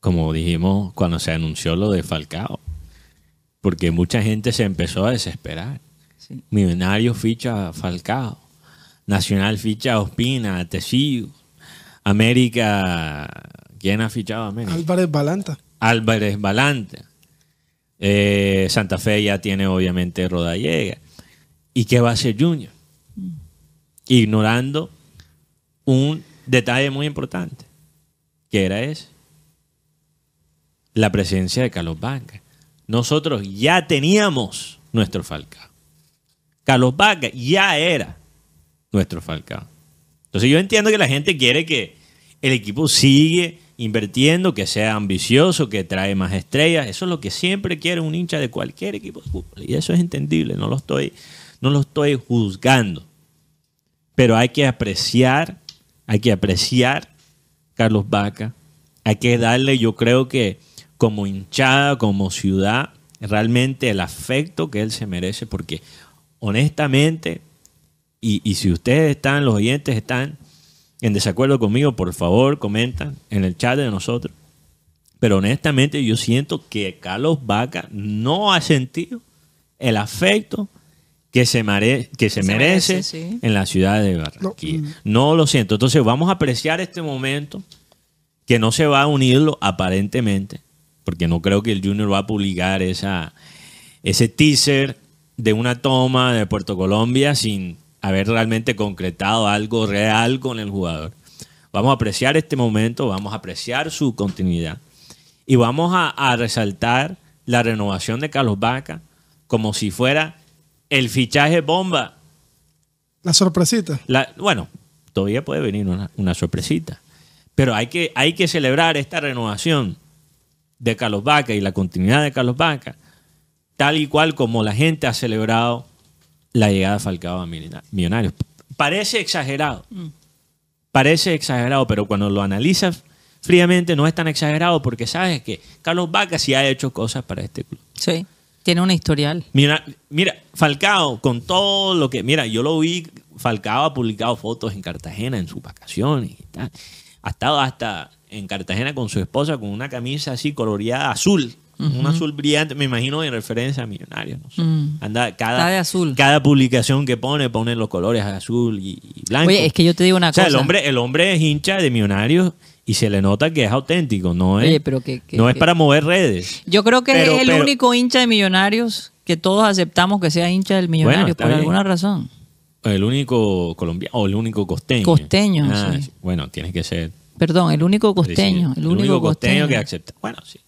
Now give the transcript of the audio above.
como dijimos cuando se anunció lo de Falcao, porque mucha gente se empezó a desesperar. Sí. ficha Falcao, Nacional ficha Ospina, a América, ¿quién ha fichado América? Álvarez Balanta. Álvarez Balanta. Eh, Santa Fe ya tiene obviamente Rodallega. ¿Y qué va a hacer Junior? Ignorando un detalle muy importante, que era ese la presencia de Carlos Vaca. Nosotros ya teníamos nuestro Falcao. Carlos Vaca ya era nuestro Falcao. Entonces yo entiendo que la gente quiere que el equipo sigue invirtiendo, que sea ambicioso, que trae más estrellas. Eso es lo que siempre quiere un hincha de cualquier equipo de fútbol. Y eso es entendible, no lo estoy, no lo estoy juzgando. Pero hay que apreciar, hay que apreciar Carlos Vaca. Hay que darle, yo creo que como hinchada, como ciudad, realmente el afecto que él se merece, porque honestamente, y, si ustedes están, los oyentes están en desacuerdo conmigo, por favor comentan en el chat de nosotros. Pero honestamente yo siento que Carlos Vaca no ha sentido el afecto que se, que se, merece, en la ciudad de Barranquilla. Mm. no. lo siento. Entonces vamos a apreciar este momento que no se va a unirlo aparentemente porque no creo que el Junior va a publicar esa, ese teaser de una toma de Puerto Colombia sin haber realmente concretado algo real con el jugador. Vamos a apreciar este momento, vamos a apreciar su continuidad y vamos a, resaltar la renovación de Carlos Vaca como si fuera el fichaje bomba. La sorpresita. bueno, todavía puede venir una, sorpresita, pero hay que, hay que celebrar esta renovación de Carlos Vaca y la continuidad de Carlos Vaca, tal y cual como la gente ha celebrado la llegada de Falcao a Millonarios. Parece exagerado, mm. parece exagerado, pero cuando lo analizas fríamente no es tan exagerado porque sabes que Carlos Vaca sí ha hecho cosas para este club. Sí, tiene un historial. Mira, mira, Falcao, con todo lo que, mira, yo lo vi, Falcao ha publicado fotos en Cartagena en sus vacaciones y tal. Ha estado hasta en Cartagena con su esposa con una camisa así coloreada azul. Un azul brillante, me imagino en referencia a Millonarios. Mm. Anda, cada, cada publicación que pone, pone los colores azul y, blanco. Oye, es que yo te digo una o sea, El hombre, el hombre es hincha de Millonarios y se le nota que es auténtico, no es, no es para mover redes. Yo creo que es el único hincha de Millonarios que todos aceptamos que sea hincha del millonario por alguna razón. El único colombiano o el único costeño. Costeño, ah, Bueno, tienes que ser. Perdón, el único costeño. El, único, costeño, costeño que acepta. Bueno, sí.